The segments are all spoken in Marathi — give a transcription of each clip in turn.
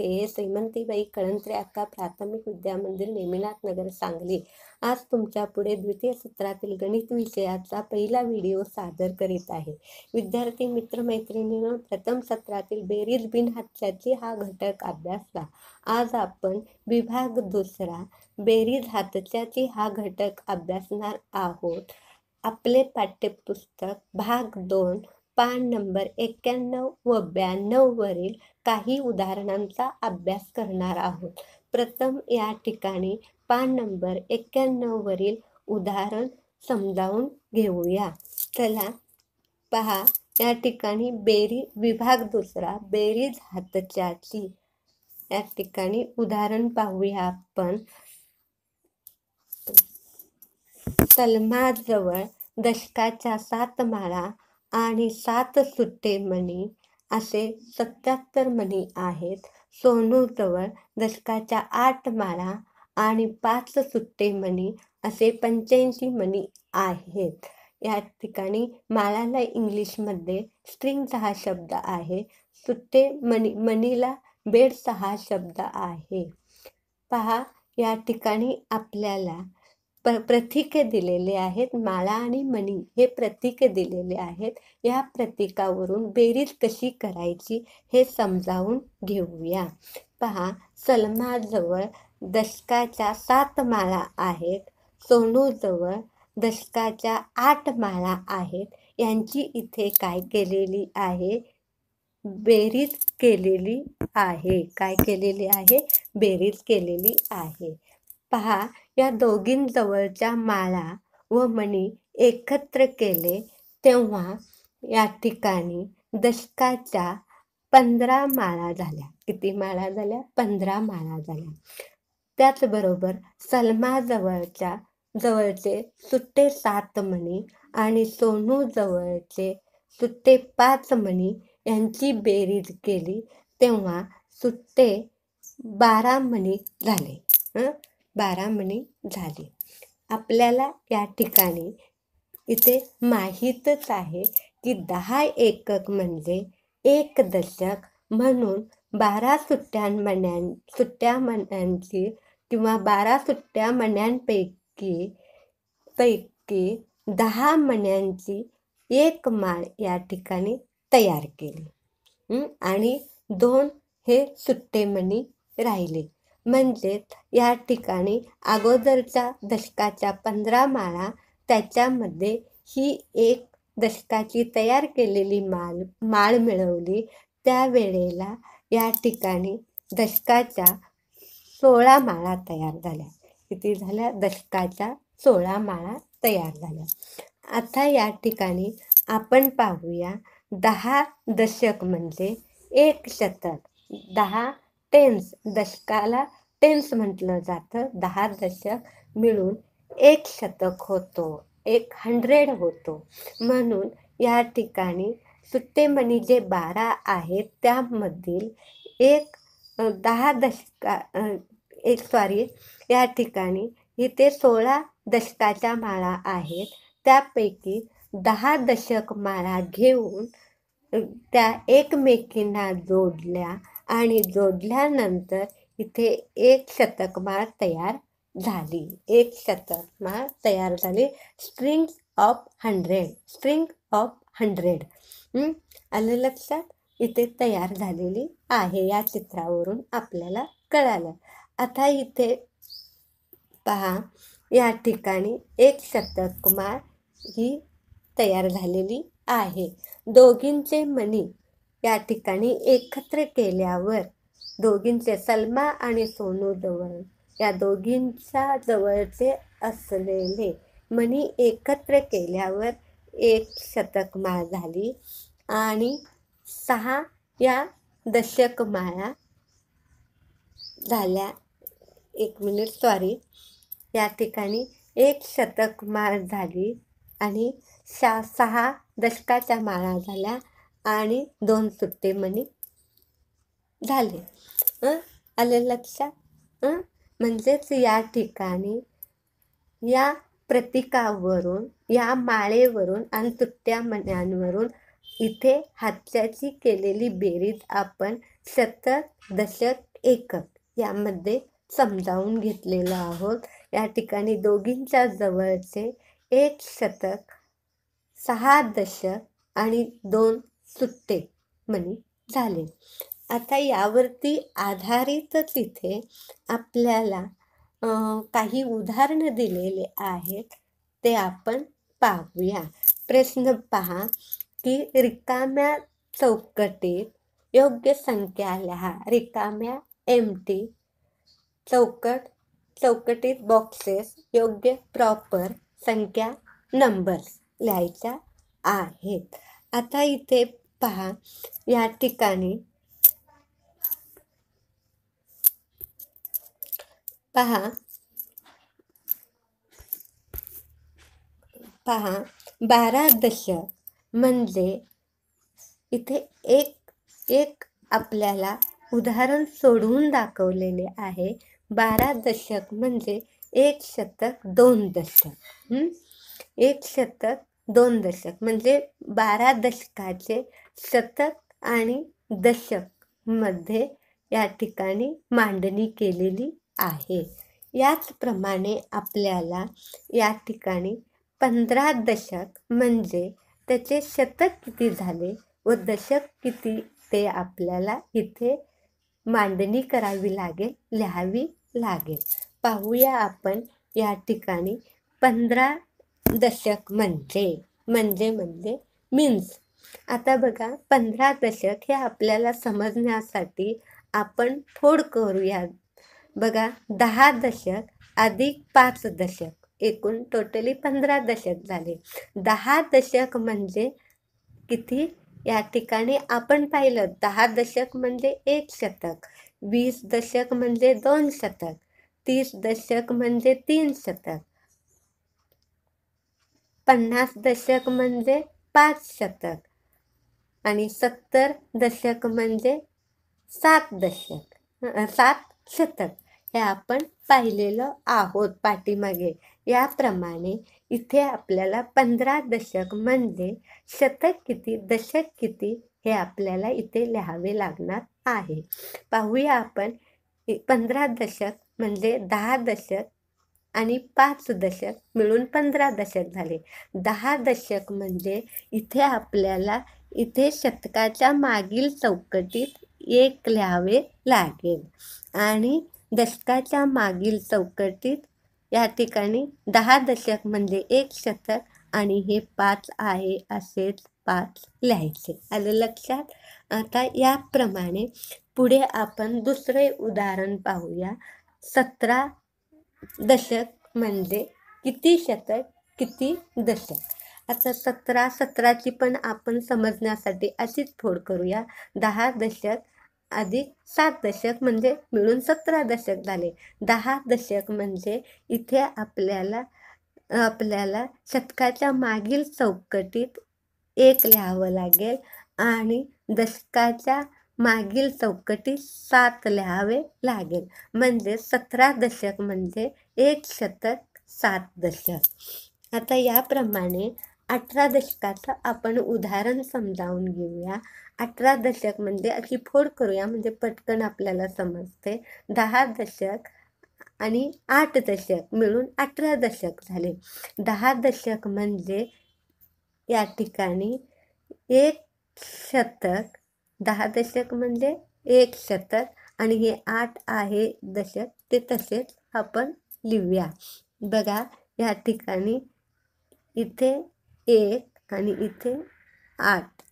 के श्रीमंतीबाई कळंत्रे अक्का प्राथमिक विद्यामंदिर नेमिनाथ नगर सांगली आज तुमच्या पुढे द्वितीय सत्रातील गणित विषयाचा पहिला व्हिडिओ सादर करीत आहे विद्यार्थी मित्रमैत्रिणीनं प्रथम सत्रातील बेरीज बिन हातशाची हा घटक अभ्यासला आज आपण विभाग दुसरा बेरीज हातच्याची हा घटक अभ्यासणार आहोत आपले पाठ्यपुस्तक भाग दोन पान नंबर एक्क्याण्णव व ब्याण्णववरील काही उदाहरणांचा अभ्यास करणार आहोत प्रथम या ठिकाणी पान नंबर वरील उदाहरण समजावून घेऊया चला पहा या ठिकाणी बेरी विभाग दुसरा बेरीज हातच्याची या ठिकाणी उदाहरण पाहूया आपण सलमाजवळ दशकाच्या सात माळा आणि सात सुट्टे मणी असे सत्याहत्तर मणी आहेत सोनूजवळ दशकाच्या आठ माळा आणि पाच सुट्टे मणी असे पंच्याऐंशी मणी आहेत या ठिकाणी माळाला इंग्लिशमध्ये स्ट्रिंग सहा शब्द आहे सुट्टे मणी मणीला बेड सहा शब्द आहे पहा या ठिकाणी आपल्याला प्र प्रतीके दिलेले आहेत माळा आणि मणी हे प्रतीके दिलेले आहेत या प्रतीकावरून बेरीज कशी करायची हे समजावून घेऊया पहा सलमाजवळ दशकाच्या सात माळा आहेत सोनूजवळ दशकाच्या आठ माळा आहेत यांची इथे काय केलेली आहे बेरीज केलेली आहे काय केलेली आहे बेरीज केलेली आहे पहा या दोघींजवळच्या माळा व मणी एकत्र केले तेव्हा या ठिकाणी दशकाच्या पंधरा माळा झाल्या किती माळा झाल्या पंधरा माळा झाल्या त्याचबरोबर सलमाजवळच्या जवळचे सुट्टे सात मणी आणि सोनू जवळचे सुट्टे पाच मणी यांची बेरीज केली तेव्हा सुट्टे बारा मणी झाले बारा म्हणी झाली आपल्याला या ठिकाणी इथे माहीतच आहे की दहा एकक म्हणजे एक दशक म्हणून बारा सुट्ट्या मण्या सुट्ट्या मण्यांची किंवा बारा सुट्ट्या मण्यांपैकी पैकी दहा मण्यांची एक माळ या ठिकाणी तयार केली आणि दोन हे सुट्टे मणी राहिले म्हणजेच या ठिकाणी अगोदरच्या दशकाच्या पंधरा माळा त्याच्यामध्ये ही एक दशकाची तयार केलेली माल माळ मिळवली त्यावेळेला या ठिकाणी दशकाच्या सोळा माळा तयार झाल्या किती झाल्या दशकाच्या सोळा माळा तयार झाल्या आता या ठिकाणी आपण पाहूया दहा दशक म्हणजे एक शतक दहा टेन्स दशकाला टेन्स म्हटलं जातं दहा दशक मिळून एक शतक होतो एक हंड्रेड होतो म्हणून या ठिकाणी सुट्टेमणी जे बारा आहेत त्यामधील एक दहा दशका एक सॉरी या ठिकाणी इथे सोळा दशकाच्या माळा आहेत त्यापैकी दहा दशक माळा घेऊन त्या एकमेकींना जोडल्या आणि जोडल्यानंतर इथे एक शतकमाळ तयार झाली एक शतकमाळ तयार झाली string of hundred string of hundred आलं लक्षात इथे तयार झालेली आहे या चित्रावरून आपल्याला कळालं आता इथे पहा या ठिकाणी एक शतकमाळ ही तयार झालेली आहे दोघींचे मणी या ठिकाणी एकत्र केल्यावर दोघींचे सलमा आणि सोनू जवळ या दोघींच्या जवळचे असलेले मनी एकत्र केल्यावर एक शतक माळ झाली आणि सहा या दशक दशकमाळा झाल्या एक मिनिट सॉरी या ठिकाणी एक शतक माळ झाली आणि शा सहा दशकाच्या माळा झाल्या आणि दोन सुट्टे मनी झाले आले आलं लक्षात म्हणजेच या ठिकाणी या प्रतीकावरून या माळेवरून आणि सुट्ट्या मण्यांवरून इथे हातच्याची केलेली बेरीज आपण शतक दशक एकक यामध्ये समजावून घेतलेलो आहोत या ठिकाणी दोघींच्या जवळचे एक शतक सहा दशक आणि दोन सुट्टे म्हणी झाले आता यावरती आधारित इथे आपल्याला काही उदाहरणं दिलेले आहेत ते आपण पाहूया प्रश्न पहा की रिकाम्या चौकटीत योग्य संख्या लिहा रिकाम्या एम टी चौकट चौकटीत बॉक्सेस योग्य प्रॉपर संख्या नंबर्स लिहायच्या आहेत आता इथे पहा या ठिकाणी पहा पहा बारा दश म्हणजे इथे एक एक आपल्याला उदाहरण सोडवून दाखवलेले आहे बारा दशक म्हणजे एक शतक दोन दशक एक शतक दोन दशक म्हणजे बारा दशकाचे शतक आणि दशक मध्ये या ठिकाणी मांडणी केलेली आहे याचप्रमाणे आपल्याला या ठिकाणी पंधरा दशक म्हणजे त्याचे शतक किती झाले व दशक किती ते आपल्याला इथे मांडणी करावी लागेल लिहावी लागेल पाहूया आपण या ठिकाणी पंधरा दशक म्हणजे म्हणजे म्हणजे मीन्स आता बघा पंधरा दशक हे आपल्याला समजण्यासाठी आपण थोड करूया बघा दहा दशक अधिक पाच दशक एकूण टोटली पंधरा दशक झाले दहा दशक म्हणजे किती या ठिकाणी आपण पाहिलं दहा दशक म्हणजे एक शतक वीस दशक म्हणजे दोन शतक तीस दशक म्हणजे तीन शतक पन्नास दशक म्हणजे पाच शतक आणि सत्तर दशक म्हणजे सात दशक सात शतक हे आपण पाहिलेलं आहोत पाठीमागे याप्रमाणे इथे आपल्याला पंधरा दशक म्हणजे शतक किती दशक किती हे आपल्याला इथे लिहावे लागणार आहे पाहूया आपण पंधरा दशक म्हणजे दहा दशक आणि पाच दशक मिळून पंधरा दशक झाले दहा दशक म्हणजे इथे आपल्याला इथे शतकाच्या मागील चौकटीत एक लिहावे लागेल आणि दशकाच्या मागील चौकटीत या ठिकाणी दहा दशक म्हणजे एक शतक आणि हे पाच आहे असेच पाच लिहायचे आलं लक्षात आता याप्रमाणे पुढे आपण दुसरे उदाहरण पाहूया सतरा दशक म्हणजे किती शतक किती दशक आता सतरा सतराची पण आपण समजण्यासाठी अशीच फोड करूया दहा दशक अधिक सात दशक म्हणजे मिळून सतरा दशक झाले दहा दशक म्हणजे इथे आपल्याला आपल्याला शतकाच्या मागील चौकटीत एक लिहावं लागेल आणि दशकाच्या मागील चौकटीत सात लिहावे लागेल म्हणजे सतरा दशक म्हणजे एक शतक सात दशक आता याप्रमाणे अठरा दशकाचं आपण उदाहरण समजावून घेऊया अठरा दशक म्हणजे अशी फोड करूया म्हणजे पटकन आपल्याला समजते दहा दशक आणि आठ दशक मिळून अठरा दशक झाले दहा दशक म्हणजे या ठिकाणी एक शतक दहा दशक म्हणजे एक शतक आणि हे आठ आहे दशक ते तसेच आपण लिहूया बघा या ठिकाणी इथे एक आणि इथे आठ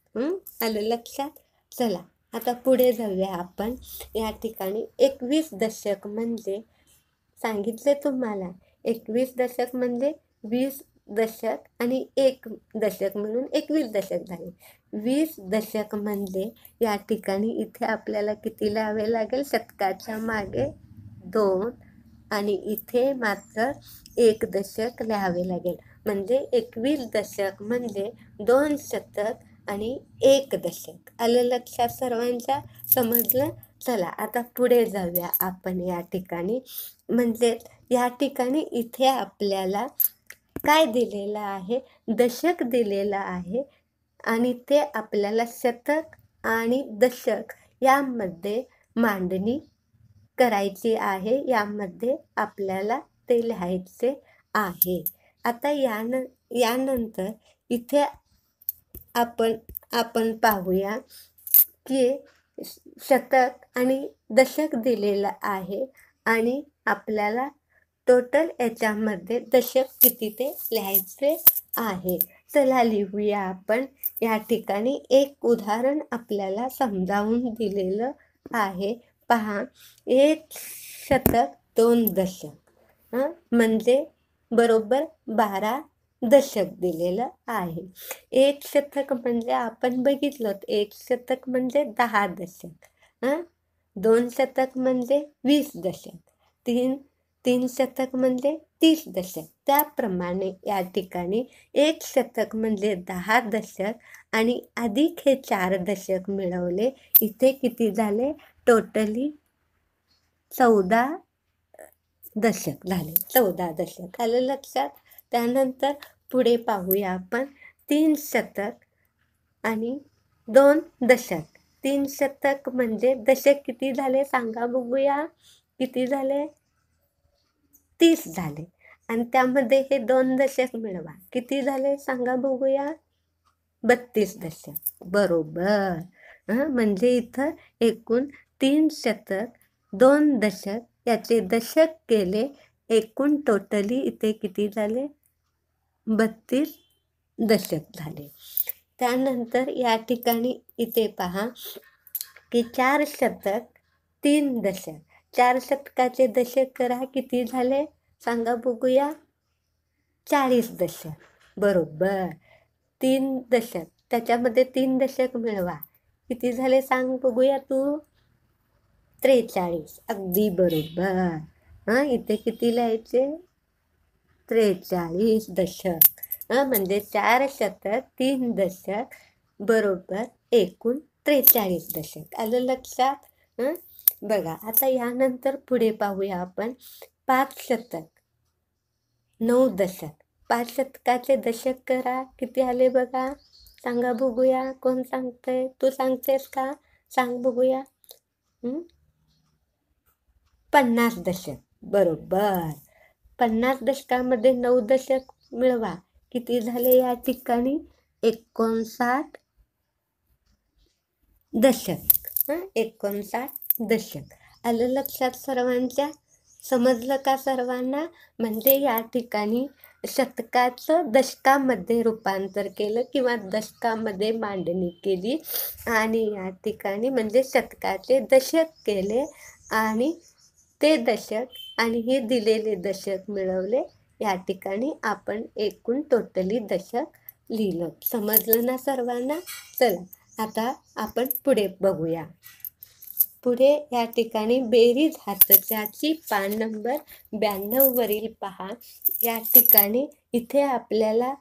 आलं लक्षात चला आता पुढे जाऊया आपण या ठिकाणी एकवीस दशक म्हणजे सांगितले तुम्हाला एकवीस दशक म्हणजे वीस दशक आणि एक दशक म्हणून एकवीस दशक झाले वीस दशक म्हणजे या ठिकाणी इथे आपल्याला किती लावे लागेल शतकाच्या मागे दोन आणि इथे मात्र एक दशक लिहावे लागेल म्हणजे एकवीस दशक म्हणजे दोन शतक आणि एक दशक आलं लक्षात सर्वांच्या समजलं चला आता पुढे जाऊया आपण या ठिकाणी म्हणजे या ठिकाणी इथे आपल्याला काय दिलेलं आहे दशक दिलेलं आहे आणि ते आपल्याला शतक आणि दशक यामध्ये मांडणी करायची आहे यामध्ये आपल्याला ते लिहायचे आहे आता यान यानंतर इथे आपण आपण पाहूया की शतक आणि दशक दिलेलं आहे आणि आपल्याला टोटल याच्यामध्ये दशक किती ते लिहायचे आहे चला लिहूया आपण या ठिकाणी एक उदाहरण आपल्याला समजावून दिलेलं आहे पहा एक शतक दोन दशक हां म्हणजे बरोबर बारा दशक दिलेलं आहे एक शतक म्हणजे आपण बघितलं एक शतक म्हणजे दहा दशक हां दोन शतक म्हणजे वीस दशक तीन तीन शतक म्हणजे तीस दशक त्याप्रमाणे या ठिकाणी एक शतक म्हणजे दहा दशक आणि अधिक हे चार दशक मिळवले इथे किती झाले टोटली चौदा दशक झाले चौदा दशक आलं लक्षात त्यानंतर पुढे पाहूया आपण तीन शतक आणि दोन दशक तीन शतक म्हणजे दशक किती झाले सांगा बघूया किती झाले तीस झाले आणि त्यामध्ये हे दोन दशक मिळवा किती झाले सांगा बघूया बत्तीस दशक बरोबर म्हणजे इथं एकूण तीन शतक दोन दशक याचे दशक केले एकूण टोटली इथे किती झाले बत्तीस दशक झाले त्यानंतर या ठिकाणी इथे पहा की चार शतक तीन दशक चार शतकाचे दशक करा किती झाले सांगा बघूया चाळीस दशक बरोबर तीन दशक त्याच्यामध्ये तीन दशक मिळवा किती झाले सांग बघूया तू त्रेचाळीस अगदी बरोबर हां इथे किती लिहायचे त्रेचाळीस दशक हां म्हणजे चार शतक तीन दशक बरोबर एकूण त्रेचाळीस दशक आलं लक्षात हां बघा आता यानंतर पुढे पाहूया आपण पाच शतक नऊ दशक पाच शतकाचे दशक करा किती आले बघा सांगा बघूया कोण सांगतंय तू सांगतेस का सांग बघूया पन्नास दशक बरोबर पन्नास दशकामध्ये नऊ दशक मिळवा किती झाले या ठिकाणी एकोणसाठ दशक हां एकोणसाठ दशक आलं लक्षात सर्वांच्या समजलं का सर्वांना म्हणजे या ठिकाणी शतकाचं दशकामध्ये रूपांतर केलं किंवा दशकामध्ये मांडणी केली आणि या ठिकाणी म्हणजे शतकाचे दशक केले आणि ते दशक आणि हे दिलेले दशक मिळवले या ठिकाणी आपण एकूण टोटली दशक लिहिलं समजलं ना सर्वांना चला आता आपण पुढे बघूया पुढे या ठिकाणी बेरीज हातच्याची पान नंबर ब्याण्णववरील पहा या ठिकाणी इथे आपल्याला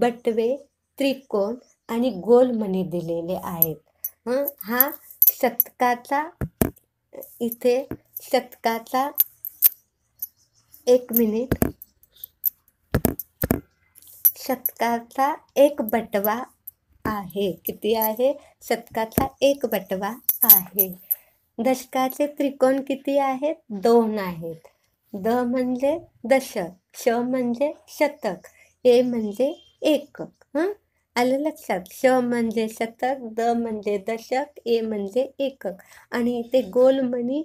बटवे त्रिकोण आणि गोलमणी दिलेले आहेत हा शतकाचा इथे शतकाचा एक मिनिट शतकाचा एक बटवा आहे किती आहे शतकाचा एक बटवा आहे दशकाचे त्रिकोण किती आहेत दोन आहेत द म्हणजे दशक श म्हणजे शतक ए म्हणजे एकक ह आलं लक्षात श म्हणजे शतक द म्हणजे दशक ए म्हणजे एकक आणि इथे गोलमणी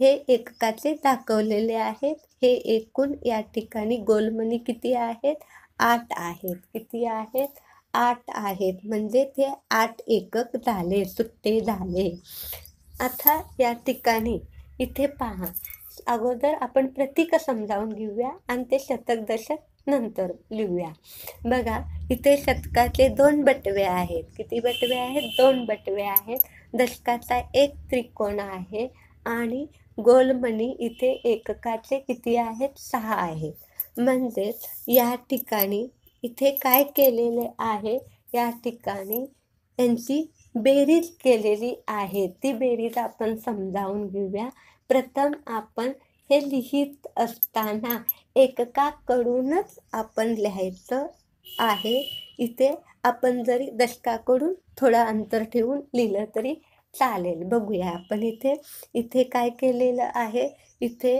हे एककाचे दाखवलेले आहेत हे एकूण या ठिकाणी गोलमनी किती आहेत आठ आहेत किती आहेत आठ आहेत म्हणजे ते आठ एकक झाले सुट्टे झाले आता या ठिकाणी इथे पहा अगोदर आपण प्रतीक समजावून घेऊया आणि ते शतक दशक नंतर लिहूया बघा इथे शतकाचे दोन बटवे आहेत किती बटवे आहेत दोन बटवे आहेत दशकाचा एक त्रिकोण आहे आणि गोलमणी इथे एककाचे किती आहेत सहा आहे म्हणजेच या ठिकाणी इथे काय केलेले आहे या ठिकाणी त्यांची बेरीज केलेली आहे ती बेरीज आपण समजावून घेऊया प्रथम आपण हे लिहित असताना एककाकडूनच आपण लिहायचं आहे इथे आपण जरी दशकाकडून थोडं अंतर ठेवून लिहिलं तरी चालेल बघूया आपण इथे इथे काय केलेलं आहे इथे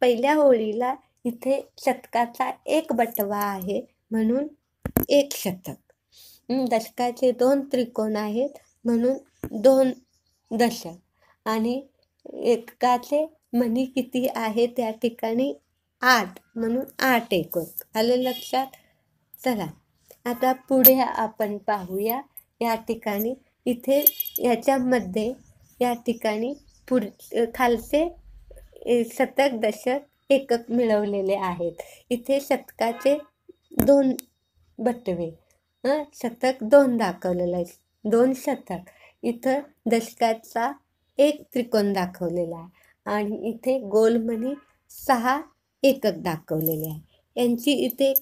पहिल्या होळीला इथे शतकाचा एक बटवा आहे म्हणून एक शतक दशकाचे दोन त्रिकोण आहेत म्हणून दोन दशक आणि एकाचे मणी किती आहे त्या ठिकाणी आठ म्हणून आठ एकक आलं लक्षात चला आता पुढे आपण पाहूया या ठिकाणी इथे याच्यामध्ये या ठिकाणी पुढ खालचे शतक दशक एकक मिळवलेले आहेत इथे शतकाचे दोन बटवे शतक दोन दाखवलेलं आहे दोन शतक इथं दशकाचा एक त्रिकोण दाखवलेला आहे आणि इथे गोलमणी सहा एकक दाखवलेले आहे यांची इथे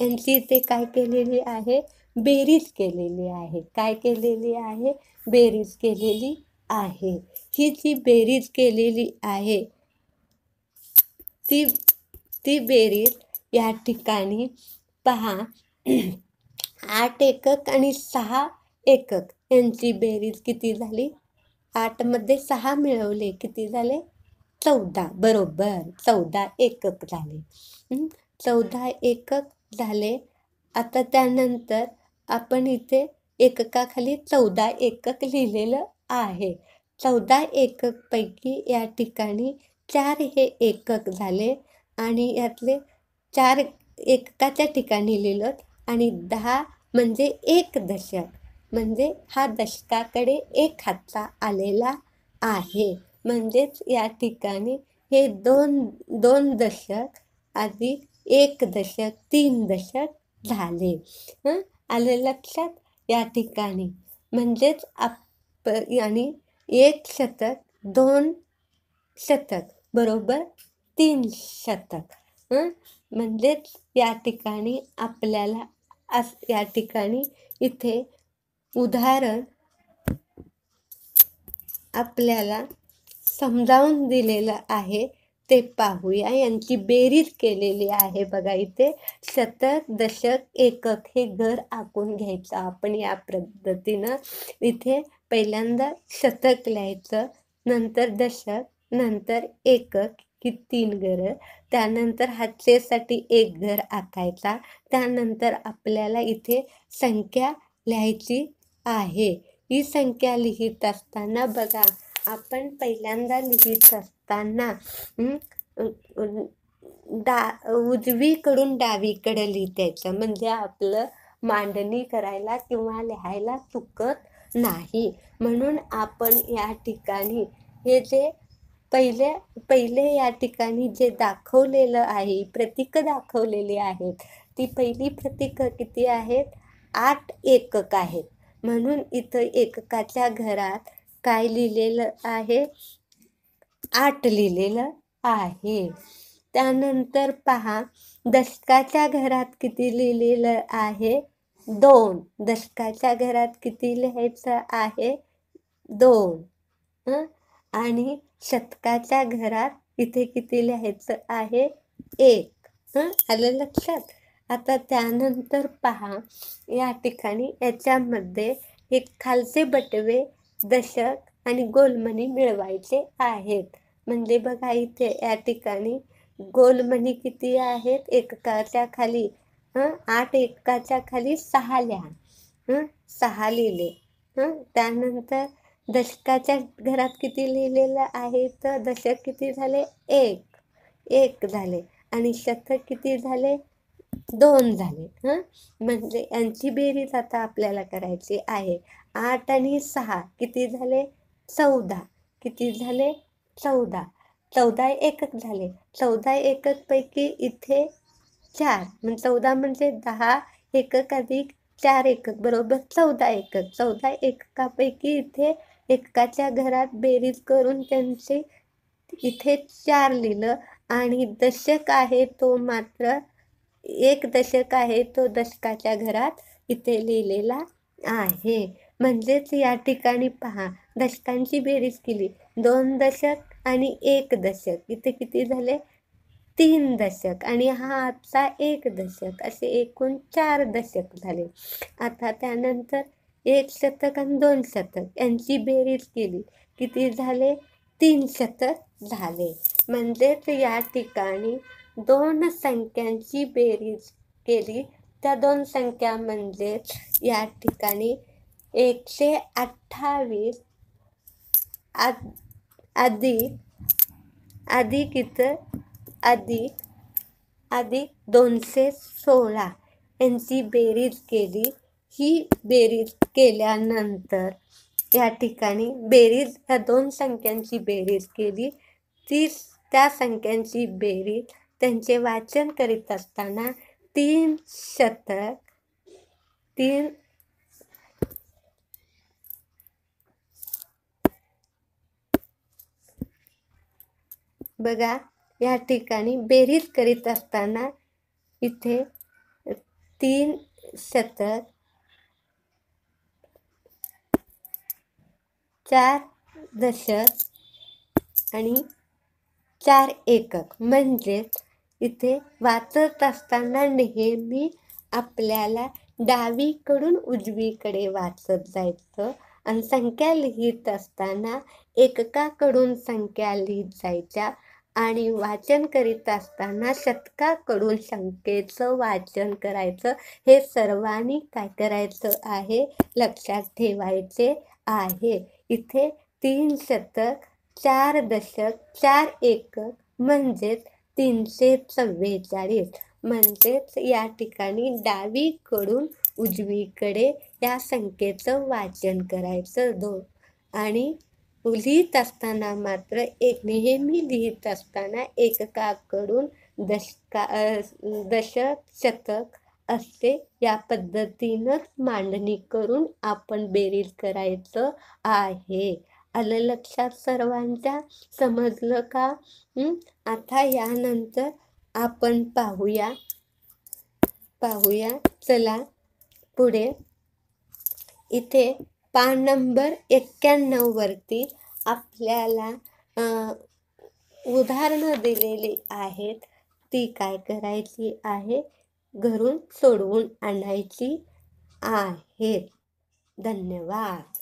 यांची इथे काय केलेली आहे बेरीज केलेली आहे काय केलेली आहे बेरीज केलेली आहे ही जी बेरीज केलेली आहे ती ती बेरीज या ठिकाणी पहा आठ एकक आणि सहा एकक यांची बेरीज किती झाली आठमध्ये सहा मिळवले किती झाले चौदा बरोबर चौदा एकक झाले चौदा एकक झाले आता त्यानंतर आपण इथे एककाखाली चौदा एकक लिहिलेलं आहे चौदा एककपैकी या ठिकाणी चार हे एकक झाले आणि यातले चार एककाच्या ठिकाणी लिहिलं आणि दहा म्हणजे एक दशक म्हणजे हा दशकाकडे एक हातचा आलेला आहे म्हणजेच या ठिकाणी हे दोन दोन दशक आधी एक दशक तीन दशक झाले आले लक्षात या ठिकाणी म्हणजेच आप आणि एक शतक दोन शतक बरोबर तीन शतक म्हणजेच या ठिकाणी आपल्याला अस या ठिकाणी इथे उदाहरण आपल्याला समजावून दिलेलं आहे ते पाहूया यांची बेरीज केलेली आहे बघा इथे शतक दशक एकक हे घर आखून घ्यायचं आपण या पद्धतीनं इथे पहिल्यांदा शतक लिहायचं नंतर दशक नंतर एकक की तीन घरं त्यानंतर हातचेसाठी एक घर आखायचा त्यानंतर आपल्याला इथे संख्या लिहायची आहे ही संख्या लिहित असताना बघा आपण पहिल्यांदा लिहित असतो असताना डा उजवीकडून डावीकडे लिहितायचं म्हणजे आपलं मांडणी करायला किंवा लिहायला चुकत नाही म्हणून आपण या ठिकाणी हे जे पहिले पहिले या ठिकाणी जे दाखवलेलं आहे प्रतीक दाखवलेली आहेत ती पहिली प्रतीक किती आहेत आठ एकक आहेत म्हणून इथं एककाच्या घरात काय लिहिलेलं आहे आठ लिहिलेलं आहे त्यानंतर पहा दशकाच्या घरात किती लिहिलेलं आहे दोन दशकाच्या घरात किती लिहायचं आहे दोन आणि शतकाच्या घरात इथे किती लिहायचं आहे एक आलं लक्षात आता त्यानंतर पहा या ठिकाणी याच्यामध्ये एक खालचे बटवे दशक आणि गोलमनी मिळवायचे आहेत म्हणजे बघा इथे या ठिकाणी गोलमनी किती आहेत एककाच्या खाली हं आठ एककाच्या खाली सहा लिहा हं सहा लिहिले हं त्यानंतर दशकाच्या घरात किती लिहिलेलं आहे तर दशक किती झाले एक एक झाले आणि शतक किती झाले दोन झाले हं म्हणजे यांची बेरीज आता आपल्याला करायची आहे आठ आणि सहा किती झाले चौदा किती झाले चौदा चौदा एकक झाले चौदा एककपैकी इथे चार म्हणजे चौदा म्हणजे दहा एकक अधिक चार एकक बरोबर चौदा एकक चौदा एककापैकी इथे एकाच्या घरात बेरीज करून त्यांचे इथे चार लिहिलं आणि दशक आहे तो मात्र एक दशक आहे तो दशकाच्या घरात इथे लिहिलेला आहे म्हणजेच या ठिकाणी पहा दशकांची बेरीज केली दोन दशक आणि एक दशक इथे किती झाले तीन दशक आणि हा आजचा एक दशक असे एकूण चार दशक झाले आता त्यानंतर एक शतक आणि दोन शतक यांची बेरीज केली किती झाले तीन शतक झाले म्हणजेच या ठिकाणी दोन संख्यांची बेरीज केली त्या दोन संख्या म्हणजेच या ठिकाणी एकशे अठ्ठावीस अधिक अधिक इतर अधिक अधिक दोनशे सोळा यांची बेरीज केली ही बेरीज केल्यानंतर या ठिकाणी बेरीज ह्या दोन संख्यांची बेरीज केली ती त्या संख्यांची बेरीज त्यांचे वाचन करीत असताना तीन शतक तीन बघा या ठिकाणी बेरीज करीत असताना इथे तीन शतक चार दशक आणि चार एकक म्हणजेच इथे वाचत असताना नेहमी आपल्याला डावीकडून उजवीकडे वाचत जायचं आणि संख्या लिहित असताना एककाकडून संख्या लिहित जायच्या आणि वाचन करीत असताना शतकाकडून शंकेचं वाचन करायचं हे सर्वांनी काय करायचं आहे लक्षात ठेवायचे आहे इथे तीन शतक चार दशक चार एकक म्हणजेच तीनशे चव्वेचाळीस म्हणजेच या ठिकाणी डावीकडून उजवीकडे या संख्येचं वाचन करायचं दोन आणि लिहित असताना मात्र एक नेहमी लिहित असताना एककाकडून दशका दशक शतक असते या पद्धतीनंच मांडणी करून आपण बेरीज करायचं आहे आलं लक्षात सर्वांच्या समजलं का आता यानंतर आपण पाहूया पाहूया चला पुढे इथे पान नंबर एक्क्याण्णववरती आपल्याला उदाहरणं दिलेली आहेत ती काय करायची आहे घरून सोडवून आणायची आहेत धन्यवाद